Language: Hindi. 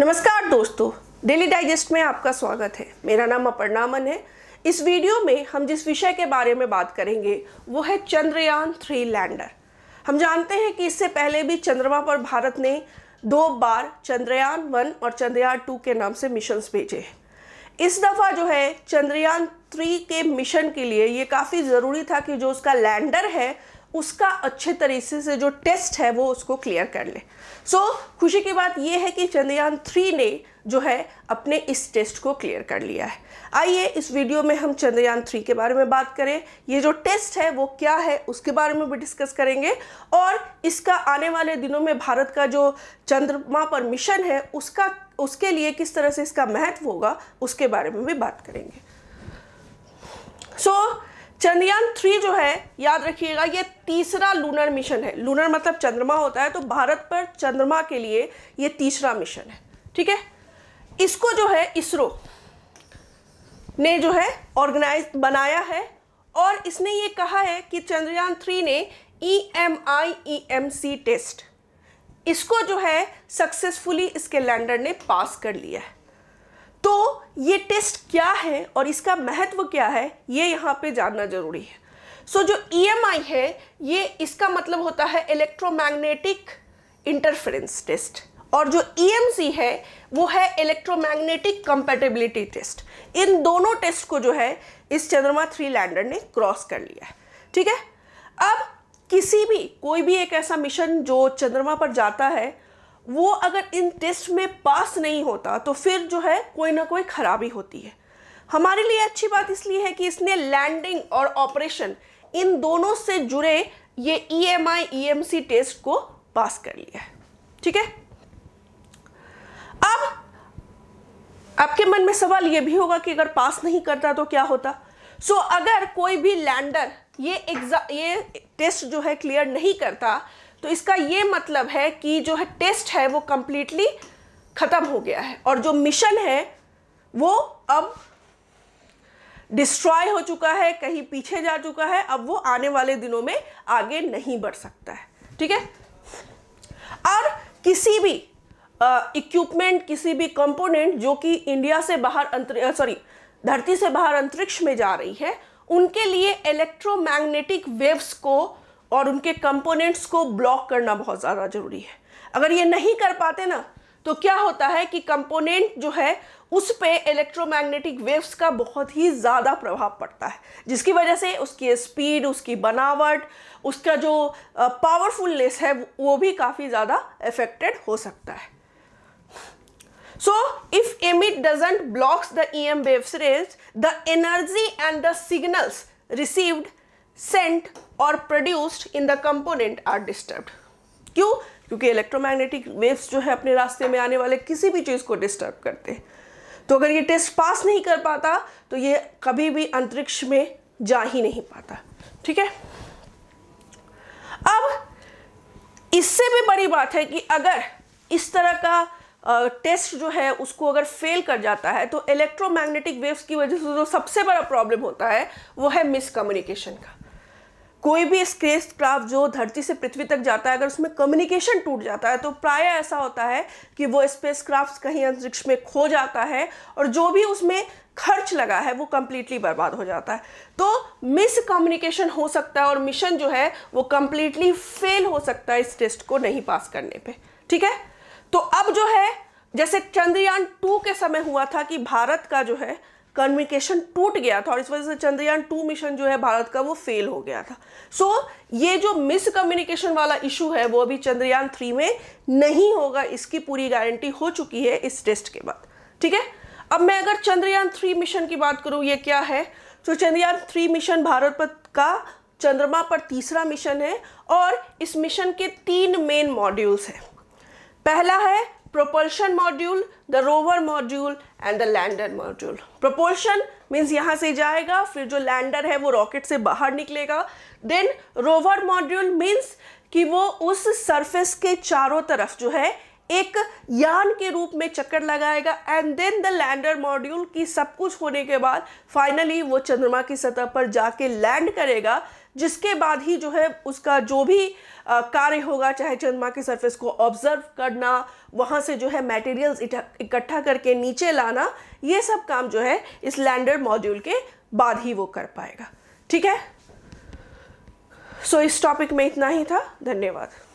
नमस्कार दोस्तों डेली डाइजेस्ट में आपका स्वागत है मेरा नाम अपर्णा मन है इस वीडियो में हम जिस विषय के बारे में बात करेंगे वो है चंद्रयान थ्री लैंडर हम जानते हैं कि इससे पहले भी चंद्रमा पर भारत ने दो बार चंद्रयान वन और चंद्रयान टू के नाम से मिशंस भेजे हैं इस दफ़ा जो है चंद्रयान थ्री के मिशन के लिए ये काफ़ी ज़रूरी था कि जो उसका लैंडर है उसका अच्छे तरीके से जो टेस्ट है वो उसको क्लियर कर ले सो so, खुशी की बात यह है कि चंद्रयान थ्री ने जो है अपने इस टेस्ट को क्लियर कर लिया है आइए इस वीडियो में हम चंद्रयान थ्री के बारे में बात करें ये जो टेस्ट है वो क्या है उसके बारे में भी डिस्कस करेंगे और इसका आने वाले दिनों में भारत का जो चंद्रमा पर मिशन है उसका उसके लिए किस तरह से इसका महत्व होगा उसके बारे में भी बात करेंगे सो so, चंद्रयान थ्री जो है याद रखिएगा ये तीसरा लूनर मिशन है लूनर मतलब चंद्रमा होता है तो भारत पर चंद्रमा के लिए ये तीसरा मिशन है ठीक है इसको जो है इसरो ने जो है ऑर्गेनाइज बनाया है और इसने ये कहा है कि चंद्रयान थ्री ने E M I E M C test इसको जो है सक्सेसफुली इसके लैंडर ने पास कर लिया है तो ये टेस्ट क्या है और इसका महत्व क्या है ये यहाँ पे जानना जरूरी है सो so, जो ई e है ये इसका मतलब होता है इलेक्ट्रोमैग्नेटिक इंटरफेरेंस टेस्ट और जो ई e है वो है इलेक्ट्रोमैग्नेटिक कंपेटेबिलिटी टेस्ट इन दोनों टेस्ट को जो है इस चंद्रमा थ्री लैंडर ने क्रॉस कर लिया है ठीक है अब किसी भी कोई भी एक ऐसा मिशन जो चंद्रमा पर जाता है वो अगर इन टेस्ट में पास नहीं होता तो फिर जो है कोई ना कोई खराबी होती है हमारे लिए अच्छी बात इसलिए है कि इसने लैंडिंग और ऑपरेशन इन दोनों से जुड़े ये E M I M C test को पास कर लिया है ठीक है अब आपके मन में सवाल ये भी होगा कि अगर पास नहीं करता तो क्या होता सो so, अगर कोई भी लैंडर ये एग्जाम ये टेस्ट जो है क्लियर नहीं करता तो इसका ये मतलब है कि जो है टेस्ट है वो कम्प्लीटली ख़त्म हो गया है और जो मिशन है वो अब डिस्ट्रॉय हो चुका है कहीं पीछे जा चुका है अब वो आने वाले दिनों में आगे नहीं बढ़ सकता है ठीक है और किसी भी इक्विपमेंट किसी भी कंपोनेंट जो कि इंडिया से बाहर सॉरी धरती से बाहर अंतरिक्ष में जा रही है उनके लिए इलेक्ट्रोमैग्नेटिक वेव्स को और उनके कंपोनेंट्स को ब्लॉक करना बहुत ज़्यादा ज़रूरी है अगर ये नहीं कर पाते ना तो क्या होता है कि कंपोनेंट जो है उस पे इलेक्ट्रोमैग्नेटिक वेव्स का बहुत ही ज़्यादा प्रभाव पड़ता है जिसकी वजह से उसकी स्पीड उसकी बनावट उसका जो पावरफुलनेस है वो भी काफ़ी ज़्यादा अफेक्टेड हो सकता है so if doesn't blocks the E M waves raise the energy and the signals received sent और produced in the component are disturb क्यों क्योंकि इलेक्ट्रोमैग्नेटिक वेव्स जो है अपने रास्ते में आने वाले किसी भी चीज़ को डिस्टर्ब करते हैं तो अगर ये टेस्ट पास नहीं कर पाता तो ये कभी भी अंतरिक्ष में जा ही नहीं पाता ठीक है अब इससे भी बड़ी बात है कि अगर इस तरह का टेस्ट जो है उसको अगर फेल कर जाता है तो इलेक्ट्रोमैग्नेटिक वेव्स की वजह से जो सबसे बड़ा प्रॉब्लम होता है वो है मिसकम्युनिकेशन का कोई भी स्पेस क्राफ्ट जो धरती से पृथ्वी तक जाता है अगर उसमें कम्युनिकेशन टूट जाता है तो प्राय ऐसा होता है कि वो स्पेस क्राफ्ट कहीं अंतरिक्ष में खो जाता है और जो भी उसमें खर्च लगा है वो कम्प्लीटली बर्बाद हो जाता है तो मिस कम्युनिकेशन हो सकता है और मिशन जो है वो कम्प्लीटली फेल हो सकता है इस टेस्ट को नहीं पास करने पे ठीक है तो अब जो है जैसे चंद्रयान टू के समय हुआ था कि भारत का जो है कम्युनिकेशन टूट गया था और इस वजह से चंद्रयान टू मिशन जो है भारत का वो फेल हो गया था सो so, ये जो मिस कम्युनिकेशन वाला इशू है वो अभी चंद्रयान थ्री में नहीं होगा इसकी पूरी गारंटी हो चुकी है इस टेस्ट के बाद ठीक है अब मैं अगर चंद्रयान थ्री मिशन की बात करूँ ये क्या है तो चंद्रयान थ्री मिशन भारत पर का चंद्रमा पर तीसरा मिशन है और इस मिशन के तीन मेन मॉड्यूल्स हैं पहला है propulsion module the rover module and the lander module propulsion means यहाँ से जाएगा फिर जो लैंडर है वो रॉकेट से बाहर निकलेगा देन रोवर मॉड्यूल मीन्स कि वो उस सरफेस के चारों तरफ जो है एक यान के रूप में चक्कर लगाएगा and then the lander module की सब कुछ होने के बाद फाइनली वो चंद्रमा की सतह पर जाके लैंड करेगा जिसके बाद ही जो है उसका जो भी कार्य होगा चाहे चंद्रमा की सरफेस को ऑब्जर्व करना वहाँ से जो है मटेरियल्स इकट्ठा करके नीचे लाना ये सब काम जो है इस लैंडर मॉड्यूल के बाद ही वो कर पाएगा ठीक है सो so, इस टॉपिक में इतना ही था धन्यवाद